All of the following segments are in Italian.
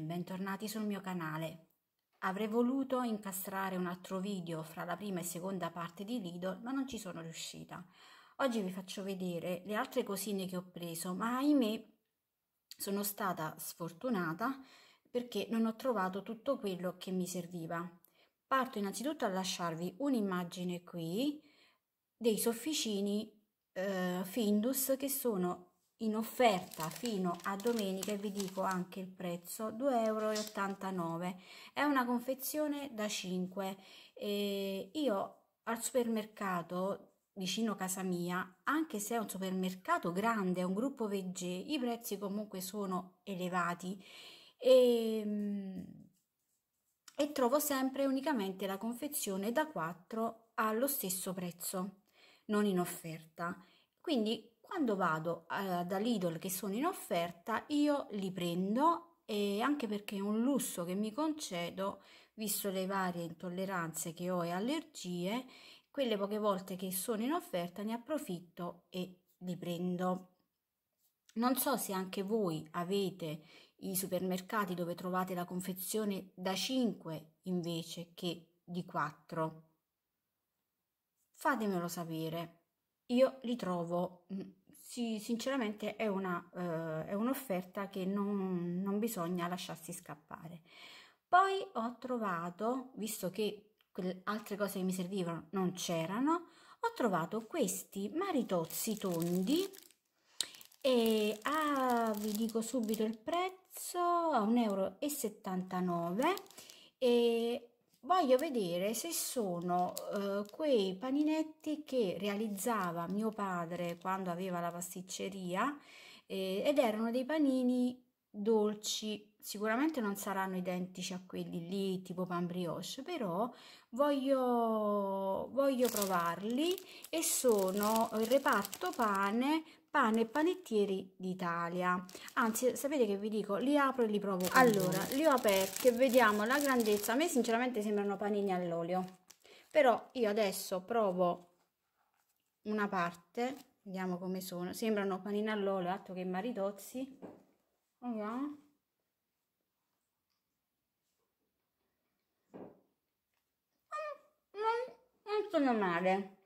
e bentornati sul mio canale. Avrei voluto incastrare un altro video fra la prima e seconda parte di Lidl, ma non ci sono riuscita. Oggi vi faccio vedere le altre cosine che ho preso, ma ahimè sono stata sfortunata perché non ho trovato tutto quello che mi serviva. Parto innanzitutto a lasciarvi un'immagine qui dei sofficini eh, Findus che sono in offerta fino a domenica e vi dico anche il prezzo 2,89 euro è una confezione da 5 e io al supermercato vicino casa mia anche se è un supermercato grande è un gruppo vegge i prezzi comunque sono elevati e, ehm, e trovo sempre unicamente la confezione da 4 allo stesso prezzo non in offerta quindi quando vado eh, dall'Idol che sono in offerta, io li prendo e anche perché è un lusso che mi concedo, visto le varie intolleranze che ho e allergie, quelle poche volte che sono in offerta ne approfitto e li prendo. Non so se anche voi avete i supermercati dove trovate la confezione da 5 invece che di 4. Fatemelo sapere. Io li trovo mm, sì, sinceramente è eh, un'offerta eh, un che non, non bisogna lasciarsi scappare. Poi ho trovato, visto che altre cose che mi servivano non c'erano, ho trovato questi maritozzi tondi e ah, vi dico subito il prezzo a 1,79 euro e voglio vedere se sono eh, quei paninetti che realizzava mio padre quando aveva la pasticceria eh, ed erano dei panini dolci sicuramente non saranno identici a quelli lì tipo pan brioche però voglio, voglio provarli e sono il reparto pane pane e panettieri d'Italia anzi sapete che vi dico li apro e li provo allora li ho aperti e vediamo la grandezza a me sinceramente sembrano panini all'olio però io adesso provo una parte vediamo come sono sembrano panini all'olio altro che maritozzi vediamo funzionano male.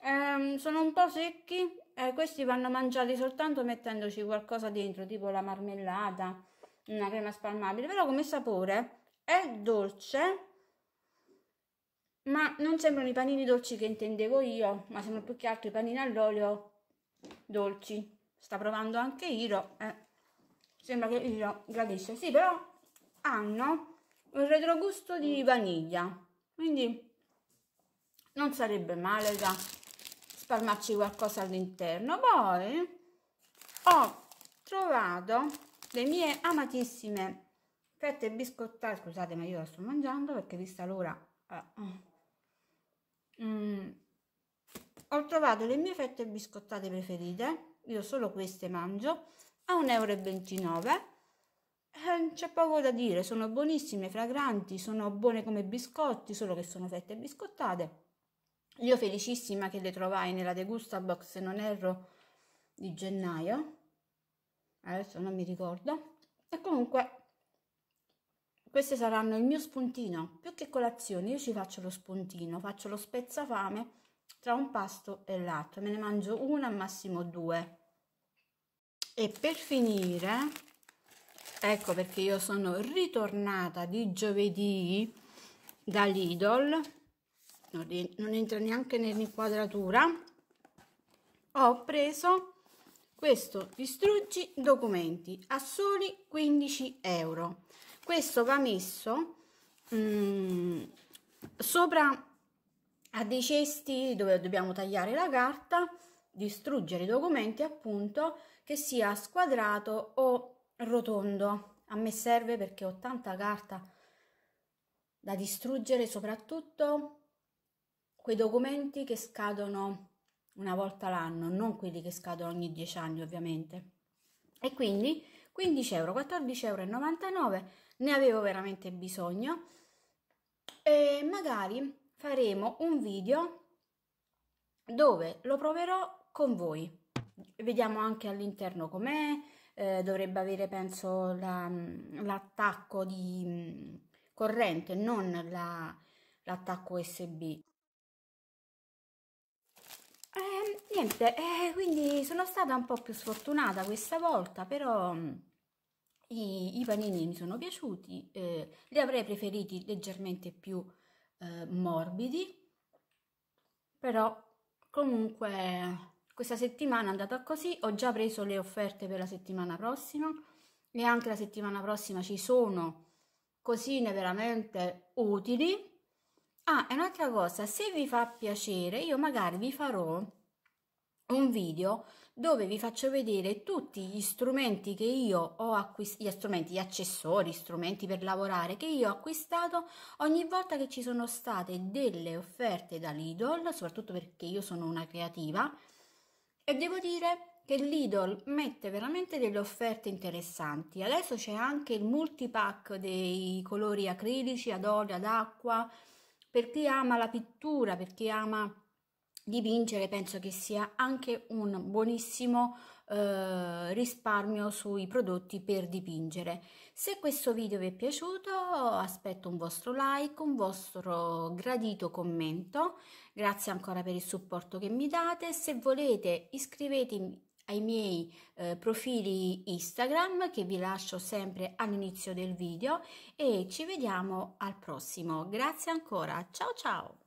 Eh, sono un po' secchi e questi vanno mangiati soltanto mettendoci qualcosa dentro, tipo la marmellata, una crema spalmabile, però come sapore è dolce, ma non sembrano i panini dolci che intendevo io, ma sono più che altro i panini all'olio dolci. Sta provando anche Iro, eh. sembra che Iro gradisce, sì, però hanno un retrogusto di vaniglia, quindi non sarebbe male da spalmarci qualcosa all'interno poi ho trovato le mie amatissime fette biscottate scusate ma io la sto mangiando perché vista l'ora eh. mm. ho trovato le mie fette biscottate preferite io solo queste mangio a 1,29 euro eh, c'è poco da dire, sono buonissime, fragranti, sono buone come biscotti, solo che sono fette biscottate io felicissima che le trovai nella Degusta Box, se non erro, di gennaio. Adesso non mi ricordo. E comunque queste saranno il mio spuntino. Più che colazione, io ci faccio lo spuntino, faccio lo spezzafame tra un pasto e l'altro. Me ne mangio una, massimo due. E per finire, ecco perché io sono ritornata di giovedì da Lidl non entra neanche nell'inquadratura ho preso questo distruggi documenti a soli 15 euro questo va messo mh, mm, sopra a dei cesti dove dobbiamo tagliare la carta distruggere i documenti appunto che sia squadrato o rotondo a me serve perché ho tanta carta da distruggere soprattutto quei documenti che scadono una volta l'anno, non quelli che scadono ogni 10 anni ovviamente. E quindi 15 euro, 14,99 euro, ne avevo veramente bisogno. E magari faremo un video dove lo proverò con voi. Vediamo anche all'interno com'è, eh, dovrebbe avere penso la, l'attacco di mm, corrente, non la, l'attacco USB eh, niente eh, quindi sono stata un po più sfortunata questa volta però mm, i, i panini mi sono piaciuti eh, li avrei preferiti leggermente più eh, morbidi però comunque questa settimana è andata così ho già preso le offerte per la settimana prossima e anche la settimana prossima ci sono cosine veramente utili Ah, e un'altra cosa, se vi fa piacere, io magari vi farò un video dove vi faccio vedere tutti gli strumenti che io ho acquistato, gli strumenti, gli accessori, strumenti per lavorare che io ho acquistato ogni volta che ci sono state delle offerte da Lidl, soprattutto perché io sono una creativa e devo dire che Lidl mette veramente delle offerte interessanti. Adesso c'è anche il multipack dei colori acrilici ad olio, ad acqua, per chi ama la pittura, per chi ama dipingere, penso che sia anche un buonissimo eh, risparmio sui prodotti per dipingere. Se questo video vi è piaciuto, aspetto un vostro like, un vostro gradito commento. Grazie ancora per il supporto che mi date. Se volete iscrivetevi ai miei eh, profili Instagram che vi lascio sempre all'inizio del video e ci vediamo al prossimo. Grazie ancora, ciao ciao!